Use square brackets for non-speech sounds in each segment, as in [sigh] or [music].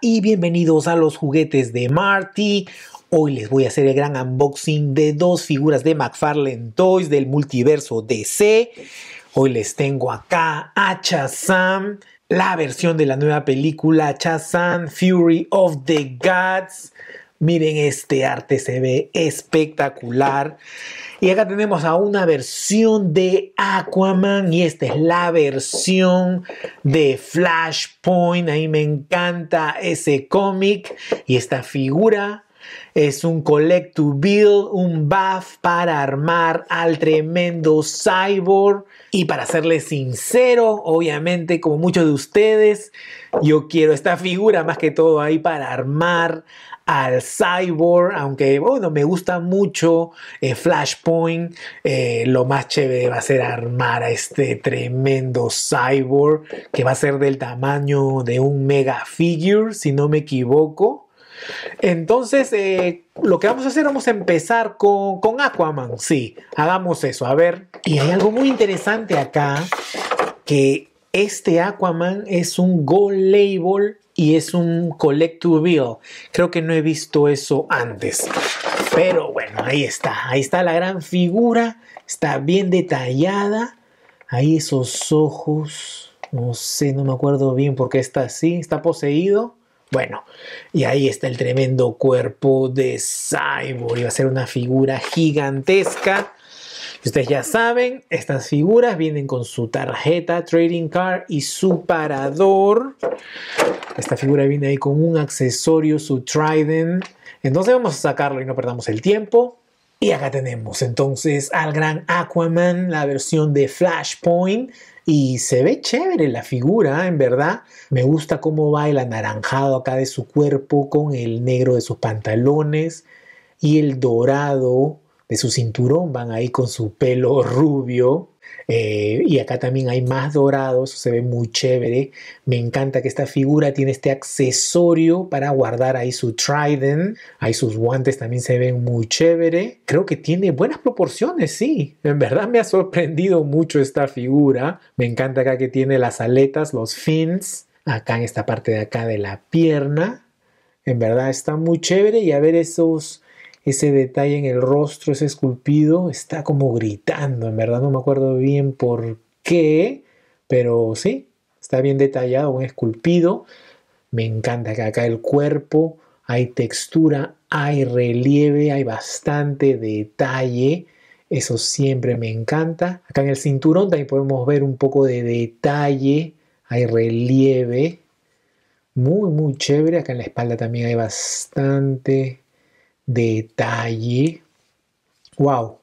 y bienvenidos a los juguetes de Marty. Hoy les voy a hacer el gran unboxing de dos figuras de McFarlane Toys del multiverso DC. Hoy les tengo acá a Chazam la versión de la nueva película Chazam Fury of the Gods. Miren, este arte se ve espectacular. Y acá tenemos a una versión de Aquaman y esta es la versión de Flashpoint. ahí me encanta ese cómic y esta figura. Es un collect to build, un buff para armar al tremendo cyborg. Y para serles sincero, obviamente, como muchos de ustedes, yo quiero esta figura más que todo ahí para armar al cyborg, aunque bueno, me gusta mucho eh, Flashpoint, eh, lo más chévere va a ser armar a este tremendo cyborg que va a ser del tamaño de un mega figure, si no me equivoco. Entonces, eh, lo que vamos a hacer, vamos a empezar con, con Aquaman, sí, hagamos eso, a ver. Y hay algo muy interesante acá, que este Aquaman es un Go Label y es un collect Creo que no he visto eso antes. Pero bueno, ahí está. Ahí está la gran figura. Está bien detallada. Ahí esos ojos. No sé, no me acuerdo bien por qué está así. Está poseído. Bueno, y ahí está el tremendo cuerpo de Cyborg. Iba a ser una figura gigantesca. Ustedes ya saben, estas figuras vienen con su tarjeta Trading Card y su parador. Esta figura viene ahí con un accesorio, su Trident. Entonces vamos a sacarlo y no perdamos el tiempo. Y acá tenemos entonces al gran Aquaman, la versión de Flashpoint. Y se ve chévere la figura, ¿eh? en verdad. Me gusta cómo va el anaranjado acá de su cuerpo con el negro de sus pantalones y el dorado de su cinturón van ahí con su pelo [laughs] rubio. Eh, y acá también hay más dorados, se ve muy chévere. Me encanta que esta figura tiene este accesorio para guardar ahí su trident. Ahí sus guantes también se ven muy chévere. Creo que tiene buenas proporciones, sí. En verdad me ha sorprendido mucho esta figura. Me encanta acá que tiene las aletas, los fins, acá en esta parte de acá de la pierna. En verdad está muy chévere y a ver esos ese detalle en el rostro, ese esculpido, está como gritando, en verdad no me acuerdo bien por qué, pero sí, está bien detallado, un esculpido. Me encanta que acá el cuerpo, hay textura, hay relieve, hay bastante detalle. Eso siempre me encanta. Acá en el cinturón también podemos ver un poco de detalle, hay relieve. Muy, muy chévere. Acá en la espalda también hay bastante detalle. ¡Wow!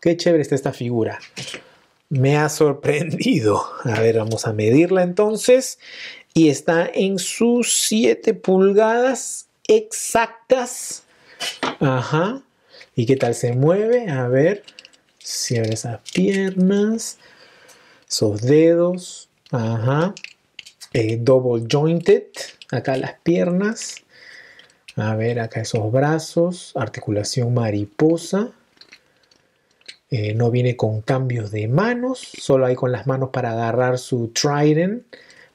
¡Qué chévere está esta figura! Me ha sorprendido. A ver, vamos a medirla entonces. Y está en sus 7 pulgadas exactas. Ajá. ¿Y qué tal se mueve? A ver. Cierra esas piernas. Esos dedos. Ajá. Eh, double jointed. Acá las piernas. A ver, acá esos brazos, articulación mariposa. Eh, no viene con cambios de manos, solo hay con las manos para agarrar su trident,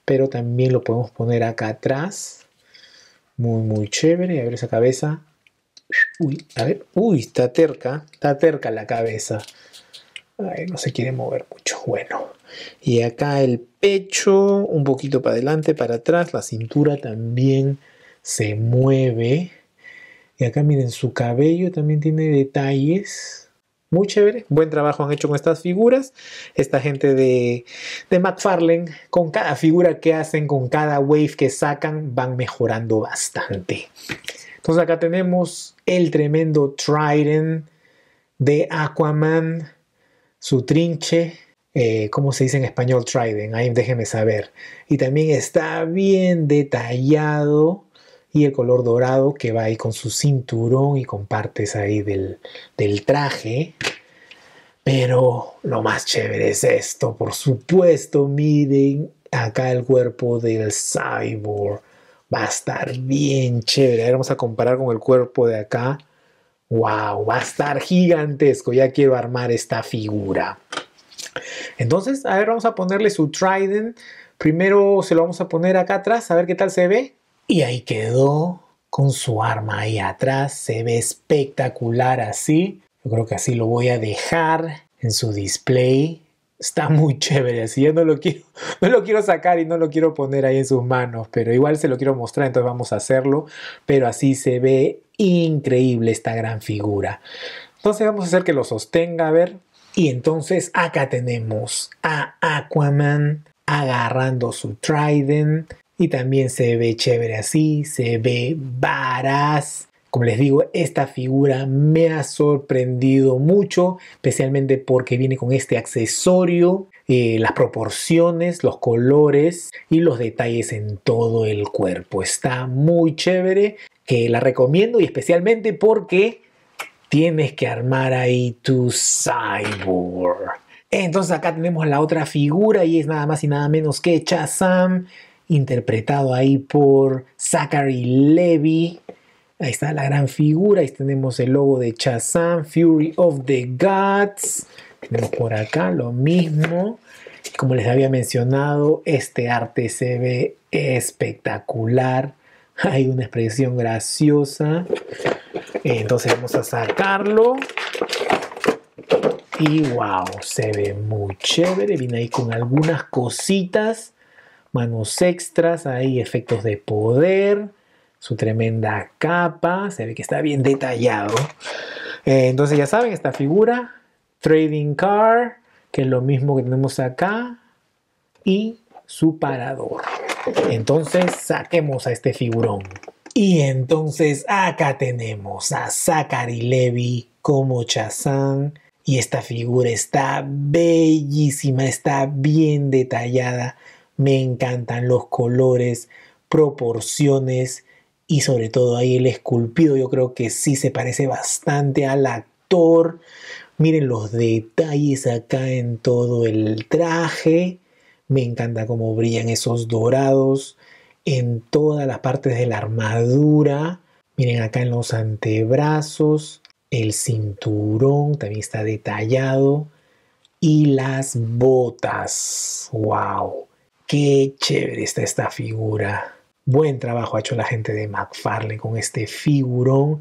pero también lo podemos poner acá atrás. Muy, muy chévere. A ver esa cabeza. Uy, a ver. Uy, está terca. Está terca la cabeza. no se quiere mover mucho. Bueno. Y acá el pecho, un poquito para adelante, para atrás. La cintura también se mueve. Y acá miren, su cabello también tiene detalles. Muy chévere, buen trabajo han hecho con estas figuras. Esta gente de, McFarlane, con cada figura que hacen, con cada wave que sacan, van mejorando bastante. Entonces acá tenemos el tremendo Trident de Aquaman, su trinche, como eh, ¿cómo se dice en español Trident? Ahí déjenme saber. Y también está bien detallado y el color dorado que va ahí con su cinturón y con partes ahí del, traje. Pero lo más chévere es esto, por supuesto, miren acá el cuerpo del cyborg. Va a estar bien chévere. A ver, vamos a comparar con el cuerpo de acá. ¡Wow! Va a estar gigantesco. Ya quiero armar esta figura. Entonces, a ver, vamos a ponerle su trident. Primero se lo vamos a poner acá atrás, a ver qué tal se ve. Y ahí quedó con su arma ahí atrás. Se ve espectacular así. Yo creo que así lo voy a dejar en su display. Está muy chévere, así yo no lo quiero, [laughs] no lo quiero sacar y no lo quiero poner ahí en sus manos, pero igual se lo quiero mostrar, entonces vamos a hacerlo. Pero así se ve increíble esta gran figura. Entonces vamos a hacer que lo sostenga, a ver. Y entonces acá tenemos a Aquaman agarrando su trident y también se ve chévere así, se ve varas. Como les digo, esta figura me ha sorprendido mucho, especialmente porque viene con este accesorio, eh, las proporciones, los colores y los detalles en todo el cuerpo. Está muy chévere, que la recomiendo y especialmente porque tienes que armar ahí tu cyborg. Entonces acá tenemos la otra figura y es nada más y nada menos que Chazam interpretado ahí por Zachary Levy. Ahí está la gran figura, ahí tenemos el logo de Shazam, Fury of the Gods. Tenemos por acá lo mismo. Como les había mencionado, este arte se ve espectacular. [laughs] Hay una expresión graciosa. Entonces vamos a sacarlo. Y wow, se ve muy chévere. Viene ahí con algunas cositas manos extras, hay efectos de poder, su tremenda capa, se ve que está bien detallado. Eh, entonces ya saben, esta figura, Trading Car, que es lo mismo que tenemos acá, y su parador. Entonces saquemos a este figurón. Y entonces acá tenemos a Zachary Levy como Chazán. Y esta figura está bellísima, está bien detallada. Me encantan los colores, proporciones y sobre todo ahí el esculpido. Yo creo que sí se parece bastante al actor. Miren los detalles acá en todo el traje. Me encanta cómo brillan esos dorados en todas las partes de la armadura. Miren acá en los antebrazos, el cinturón también está detallado y las botas. ¡Wow! Qué chévere está esta figura. Buen trabajo ha hecho la gente de McFarlane con este figurón.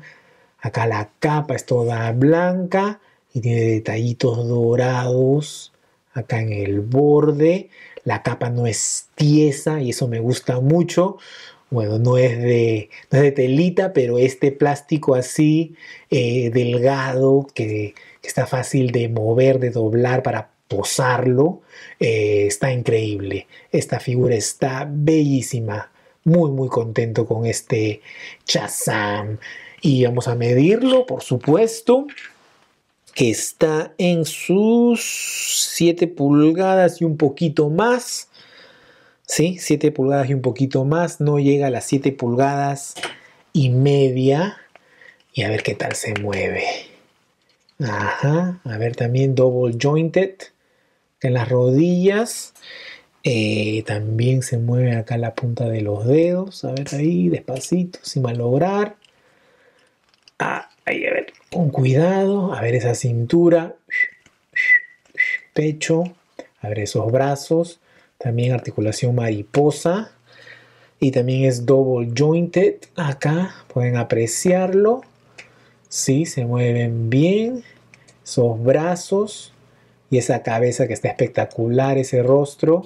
Acá la capa es toda blanca y tiene detallitos dorados acá en el borde. La capa no es tiesa y eso me gusta mucho. Bueno, no es de, telita, pero este plástico así, eh, delgado, que, que está fácil de mover, de doblar para posarlo, eh, está increíble. Esta figura está bellísima. Muy, muy contento con este Chazam. Y vamos a medirlo, por supuesto, que está en sus 7 pulgadas y un poquito más. ¿Sí? 7 pulgadas y un poquito más. No llega a las 7 pulgadas y media. Y a ver qué tal se mueve. Ajá. A ver también double jointed en las rodillas. Eh, también se mueve acá la punta de los dedos. A ver ahí, despacito, sin malograr. Ah, ahí, a ver, con cuidado. A ver esa cintura. Pecho. A ver esos brazos. También articulación mariposa. Y también es double jointed. Acá pueden apreciarlo. Sí, se mueven bien. Esos brazos y esa cabeza que está espectacular, ese rostro.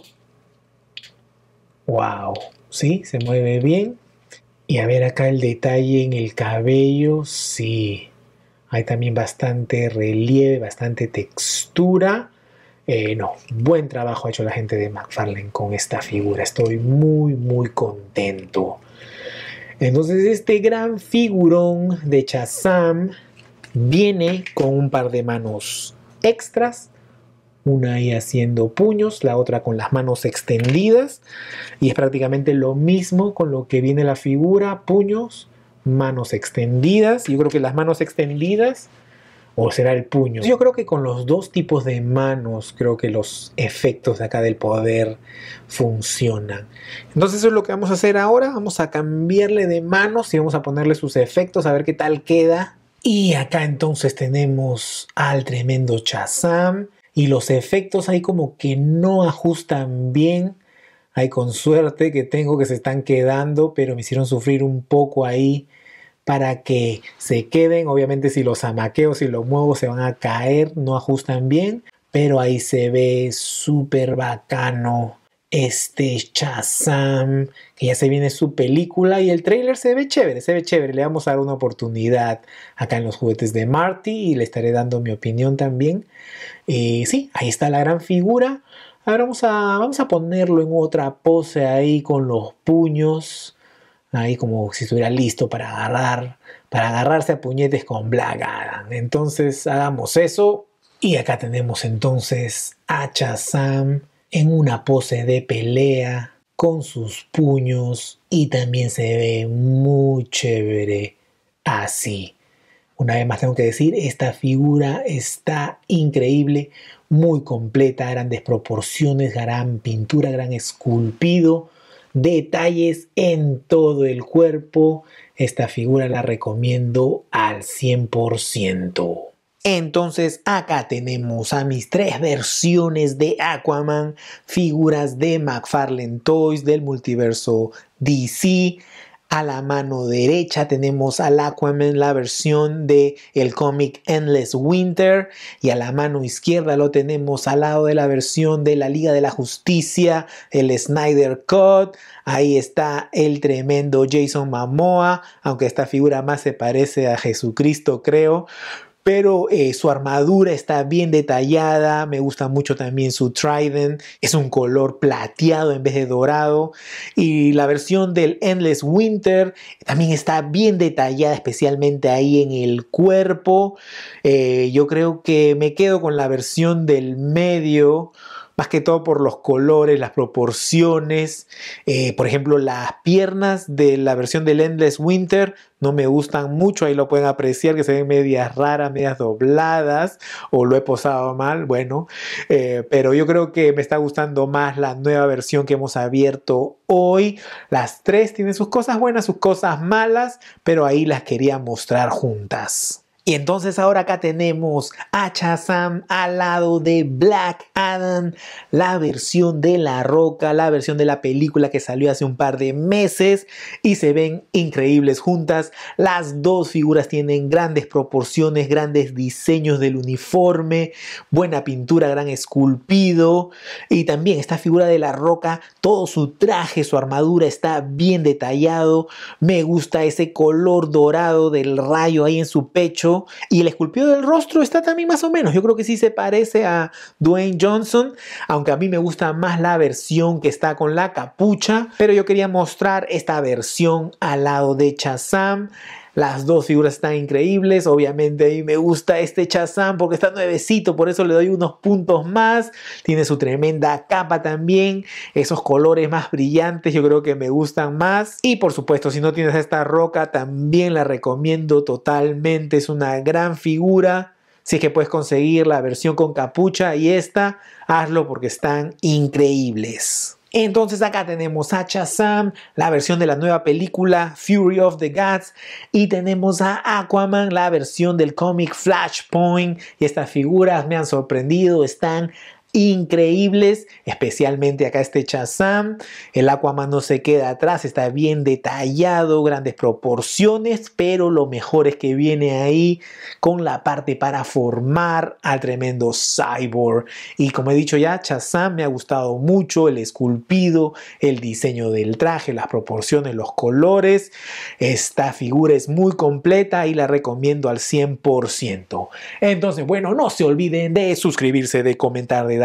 ¡Wow! Sí, se mueve bien. Y a ver acá el detalle en el cabello, sí. Hay también bastante relieve, bastante textura. Eh, no, buen trabajo ha hecho la gente de McFarlane con esta figura. Estoy muy, muy contento. Entonces este gran figurón de Chazam viene con un par de manos extras una ahí haciendo puños, la otra con las manos extendidas y es prácticamente lo mismo con lo que viene la figura, puños, manos extendidas. Yo creo que las manos extendidas o será el puño. Yo creo que con los dos tipos de manos, creo que los efectos de acá del poder funcionan. Entonces eso es lo que vamos a hacer ahora. Vamos a cambiarle de manos y vamos a ponerle sus efectos a ver qué tal queda. Y acá entonces tenemos al tremendo Chazam y los efectos ahí como que no ajustan bien. Hay con suerte que tengo que se están quedando, pero me hicieron sufrir un poco ahí para que se queden. Obviamente si los amaqueo, si los muevo, se van a caer, no ajustan bien, pero ahí se ve súper bacano este Chazam, que ya se viene su película y el trailer se ve chévere, se ve chévere. Le vamos a dar una oportunidad acá en los juguetes de Marty y le estaré dando mi opinión también. Y eh, sí, ahí está la gran figura. Ahora vamos a, vamos a ponerlo en otra pose ahí con los puños, ahí como si estuviera listo para agarrar, para agarrarse a puñetes con Black Entonces hagamos eso. Y acá tenemos entonces a Chazam en una pose de pelea con sus puños y también se ve muy chévere así. Una vez más tengo que decir, esta figura está increíble, muy completa, grandes proporciones, gran pintura, gran esculpido, detalles en todo el cuerpo. Esta figura la recomiendo al 100%. Entonces acá tenemos a mis tres versiones de Aquaman, figuras de McFarlane Toys del multiverso DC. A la mano derecha tenemos al Aquaman, la versión de el cómic Endless Winter. Y a la mano izquierda lo tenemos al lado de la versión de la Liga de la Justicia, el Snyder Cut. Ahí está el tremendo Jason Mamoa, aunque esta figura más se parece a Jesucristo, creo pero eh, su armadura está bien detallada, me gusta mucho también su trident, es un color plateado en vez de dorado y la versión del Endless Winter también está bien detallada, especialmente ahí en el cuerpo. Eh, yo creo que me quedo con la versión del medio más que todo por los colores, las proporciones. Eh, por ejemplo, las piernas de la versión del Endless Winter no me gustan mucho, ahí lo pueden apreciar que se ven medias raras, medias dobladas o lo he posado mal, bueno, eh, pero yo creo que me está gustando más la nueva versión que hemos abierto hoy. Las tres tienen sus cosas buenas, sus cosas malas, pero ahí las quería mostrar juntas. Y entonces ahora acá tenemos a Chazam al lado de Black Adam, la versión de La Roca, la versión de la película que salió hace un par de meses y se ven increíbles juntas. Las dos figuras tienen grandes proporciones, grandes diseños del uniforme, buena pintura, gran esculpido y también esta figura de La Roca, todo su traje, su armadura está bien detallado. Me gusta ese color dorado del rayo ahí en su pecho y el esculpido del rostro está también más o menos. Yo creo que sí se parece a Dwayne Johnson, aunque a mí me gusta más la versión que está con la capucha, pero yo quería mostrar esta versión al lado de Chazam. Las dos figuras están increíbles. Obviamente a mí me gusta este chazán porque está nuevecito, por eso le doy unos puntos más. Tiene su tremenda capa también. Esos colores más brillantes yo creo que me gustan más. Y por supuesto, si no tienes esta roca, también la recomiendo totalmente. Es una gran figura. Si es que puedes conseguir la versión con capucha y esta, hazlo porque están increíbles. Entonces acá tenemos a Chazam, la versión de la nueva película Fury of the Gods y tenemos a Aquaman, la versión del cómic Flashpoint y estas figuras me han sorprendido, están increíbles, especialmente acá este Chazam. El Aquaman no se queda atrás, está bien detallado, grandes proporciones, pero lo mejor es que viene ahí con la parte para formar al tremendo cyborg. Y como he dicho ya, Shazam me ha gustado mucho, el esculpido, el diseño del traje, las proporciones, los colores. Esta figura es muy completa y la recomiendo al 100%. Entonces, bueno, no se olviden de suscribirse, de comentar, de dar